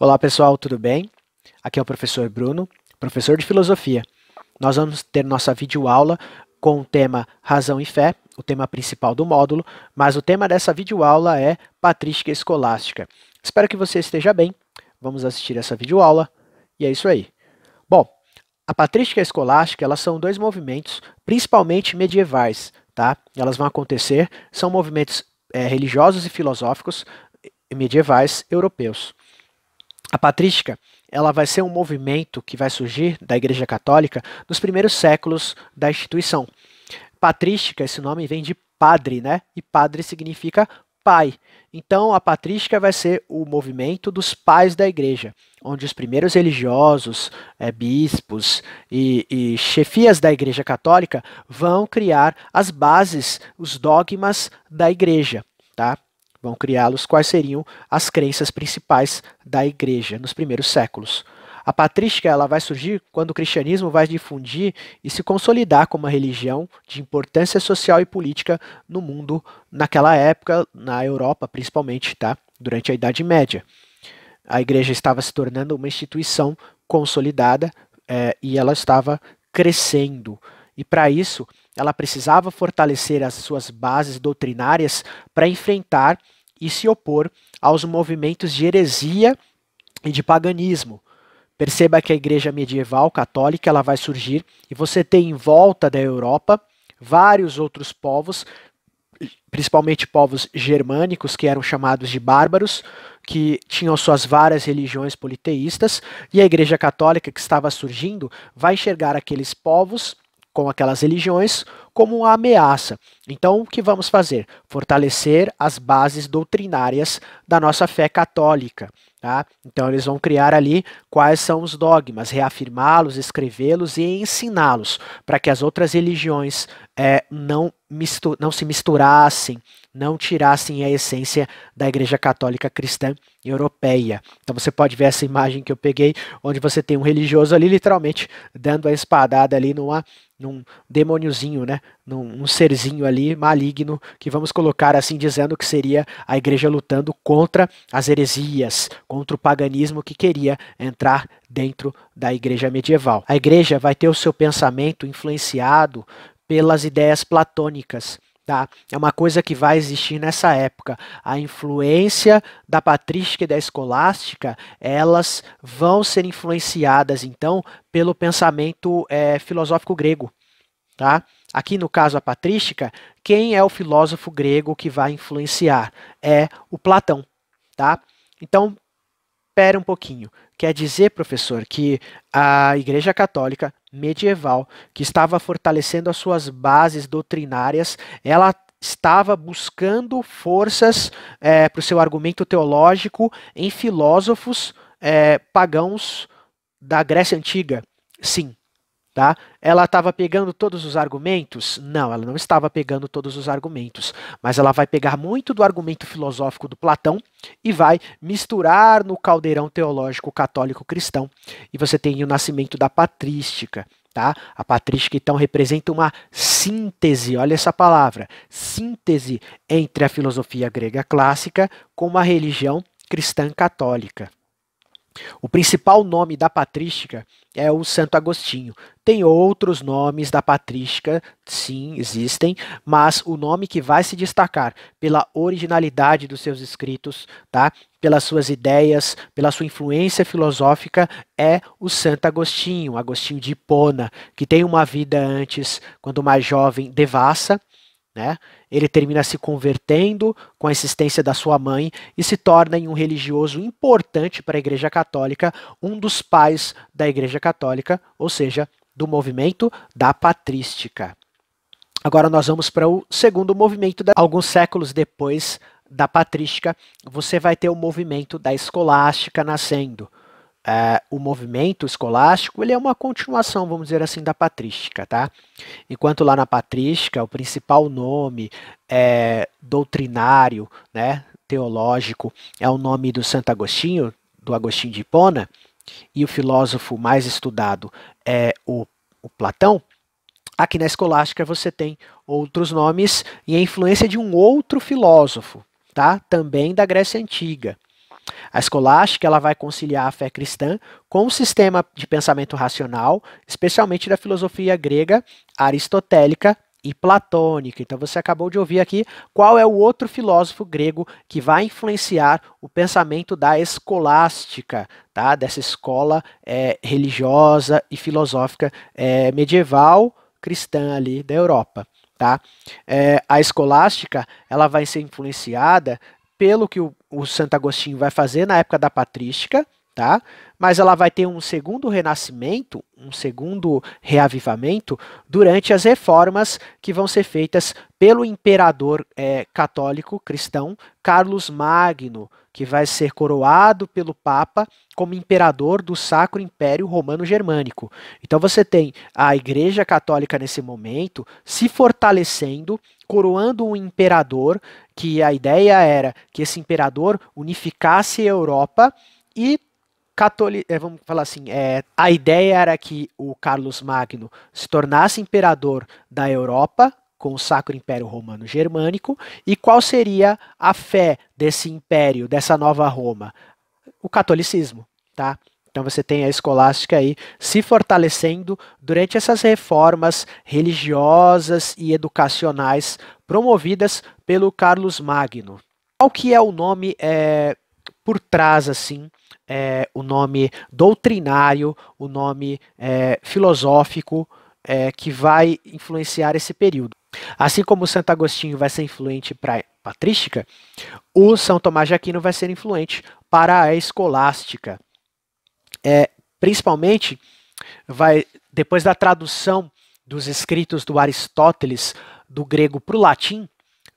Olá pessoal, tudo bem? Aqui é o professor Bruno, professor de filosofia. Nós vamos ter nossa videoaula com o tema Razão e Fé, o tema principal do módulo, mas o tema dessa videoaula é Patrística Escolástica. Espero que você esteja bem. Vamos assistir essa videoaula e é isso aí. Bom, a patrística escolástica elas são dois movimentos, principalmente medievais, tá? Elas vão acontecer, são movimentos é, religiosos e filosóficos medievais europeus. A patrística ela vai ser um movimento que vai surgir da Igreja Católica nos primeiros séculos da instituição. Patrística, esse nome vem de padre, né? E padre significa pai. Então, a patrística vai ser o movimento dos pais da igreja, onde os primeiros religiosos, é, bispos e, e chefias da igreja católica vão criar as bases, os dogmas da igreja, tá? vão criá-los quais seriam as crenças principais da igreja nos primeiros séculos. A patrística ela vai surgir quando o cristianismo vai difundir e se consolidar como uma religião de importância social e política no mundo naquela época, na Europa principalmente, tá? durante a Idade Média. A igreja estava se tornando uma instituição consolidada é, e ela estava crescendo. E para isso, ela precisava fortalecer as suas bases doutrinárias para enfrentar e se opor aos movimentos de heresia e de paganismo. Perceba que a igreja medieval católica ela vai surgir e você tem em volta da Europa vários outros povos, principalmente povos germânicos que eram chamados de bárbaros, que tinham suas várias religiões politeístas, e a igreja católica que estava surgindo vai enxergar aqueles povos com aquelas religiões como uma ameaça. Então, o que vamos fazer? Fortalecer as bases doutrinárias da nossa fé católica. Tá? Então, eles vão criar ali quais são os dogmas, reafirmá-los, escrevê-los e ensiná-los, para que as outras religiões é, não, não se misturassem, não tirassem a essência da Igreja Católica Cristã Europeia. Então você pode ver essa imagem que eu peguei, onde você tem um religioso ali literalmente dando a espadada ali numa, num demôniozinho, né? num um serzinho ali maligno, que vamos colocar assim dizendo que seria a Igreja lutando contra as heresias, contra o paganismo que queria entrar dentro da Igreja medieval. A Igreja vai ter o seu pensamento influenciado pelas ideias platônicas. Tá? É uma coisa que vai existir nessa época. A influência da patrística e da escolástica, elas vão ser influenciadas, então, pelo pensamento é, filosófico grego. Tá? Aqui no caso a patrística, quem é o filósofo grego que vai influenciar? É o Platão. Tá? Então, espere um pouquinho. Quer dizer, professor, que a Igreja Católica medieval, que estava fortalecendo as suas bases doutrinárias, ela estava buscando forças é, para o seu argumento teológico em filósofos é, pagãos da Grécia Antiga. Sim, Tá? Ela estava pegando todos os argumentos? Não, ela não estava pegando todos os argumentos, mas ela vai pegar muito do argumento filosófico do Platão e vai misturar no caldeirão teológico católico cristão. E você tem o nascimento da patrística. Tá? A patrística, então, representa uma síntese, olha essa palavra, síntese entre a filosofia grega clássica com a religião cristã católica. O principal nome da patrística é o Santo Agostinho. Tem outros nomes da patrística, sim, existem, mas o nome que vai se destacar pela originalidade dos seus escritos, tá? pelas suas ideias, pela sua influência filosófica, é o Santo Agostinho, Agostinho de Hipona, que tem uma vida antes, quando mais jovem, devassa, né? Ele termina se convertendo com a assistência da sua mãe e se torna um religioso importante para a Igreja Católica, um dos pais da Igreja Católica, ou seja, do movimento da patrística. Agora nós vamos para o segundo movimento, da... alguns séculos depois da patrística, você vai ter o movimento da escolástica nascendo. É, o movimento escolástico ele é uma continuação, vamos dizer assim, da patrística, tá? Enquanto lá na patrística o principal nome é doutrinário, né, teológico, é o nome do Santo Agostinho, do Agostinho de Hipona, e o filósofo mais estudado é o, o Platão. Aqui na escolástica você tem outros nomes e a influência de um outro filósofo, tá? Também da Grécia Antiga a escolástica ela vai conciliar a fé cristã com o sistema de pensamento racional, especialmente da filosofia grega aristotélica e platônica. Então você acabou de ouvir aqui qual é o outro filósofo grego que vai influenciar o pensamento da escolástica, tá? dessa escola é, religiosa e filosófica é, medieval cristã ali da Europa. Tá? É, a escolástica ela vai ser influenciada pelo que o, o Santo Agostinho vai fazer na época da patrística, tá? Mas ela vai ter um segundo renascimento, um segundo reavivamento durante as reformas que vão ser feitas pelo imperador é, católico cristão Carlos Magno, que vai ser coroado pelo Papa como imperador do Sacro Império Romano Germânico. Então você tem a Igreja Católica nesse momento se fortalecendo, coroando um imperador que a ideia era que esse imperador unificasse a Europa e Catoli é, vamos falar assim, é, a ideia era que o Carlos Magno se tornasse imperador da Europa com o Sacro Império Romano Germânico e qual seria a fé desse império, dessa nova Roma? O catolicismo, tá? Então você tem a escolástica aí se fortalecendo durante essas reformas religiosas e educacionais promovidas pelo Carlos Magno. Qual que é o nome é, por trás, assim, é, o nome doutrinário, o nome é, filosófico é, que vai influenciar esse período. Assim como Santo Agostinho vai ser influente para a patrística, o São Tomás de Aquino vai ser influente para a escolástica. É, principalmente, vai depois da tradução dos escritos do Aristóteles do grego para o latim,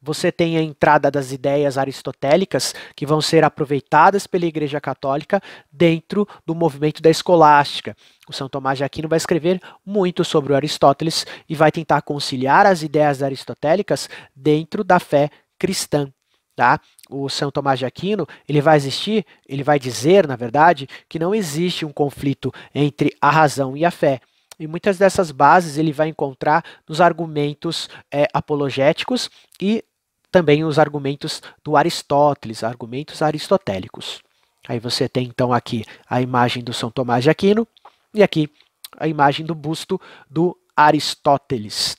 você tem a entrada das ideias aristotélicas que vão ser aproveitadas pela Igreja Católica dentro do movimento da escolástica. O São Tomás de Aquino vai escrever muito sobre Aristóteles e vai tentar conciliar as ideias aristotélicas dentro da fé cristã. Tá? O São Tomás de Aquino ele vai existir, ele vai dizer, na verdade, que não existe um conflito entre a razão e a fé e muitas dessas bases ele vai encontrar nos argumentos é, apologéticos e também os argumentos do Aristóteles, argumentos aristotélicos. Aí você tem então aqui a imagem do São Tomás de Aquino e aqui a imagem do busto do Aristóteles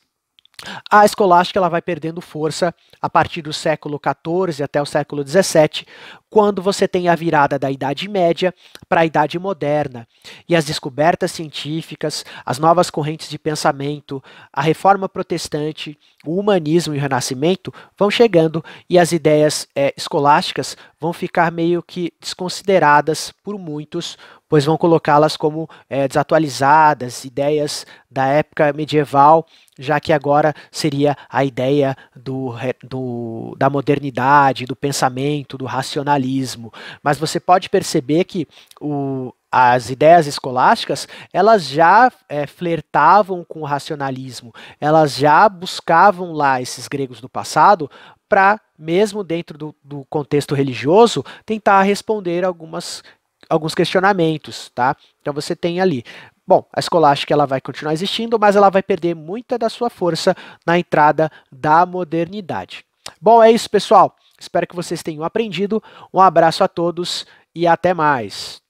a escolástica ela vai perdendo força a partir do século XIV até o século XVII, quando você tem a virada da Idade Média para a Idade Moderna. E as descobertas científicas, as novas correntes de pensamento, a reforma protestante, o humanismo e o renascimento vão chegando e as ideias é, escolásticas vão ficar meio que desconsideradas por muitos pois vão colocá-las como é, desatualizadas, ideias da época medieval, já que agora seria a ideia do, do, da modernidade, do pensamento, do racionalismo. Mas você pode perceber que o, as ideias escolásticas elas já é, flertavam com o racionalismo, elas já buscavam lá esses gregos do passado para, mesmo dentro do, do, contexto religioso, tentar responder algumas alguns questionamentos, tá? Então você tem ali. Bom, a escolástica ela vai continuar existindo, mas ela vai perder muita da sua força na entrada da modernidade. Bom, é isso, pessoal. Espero que vocês tenham aprendido. Um abraço a todos e até mais.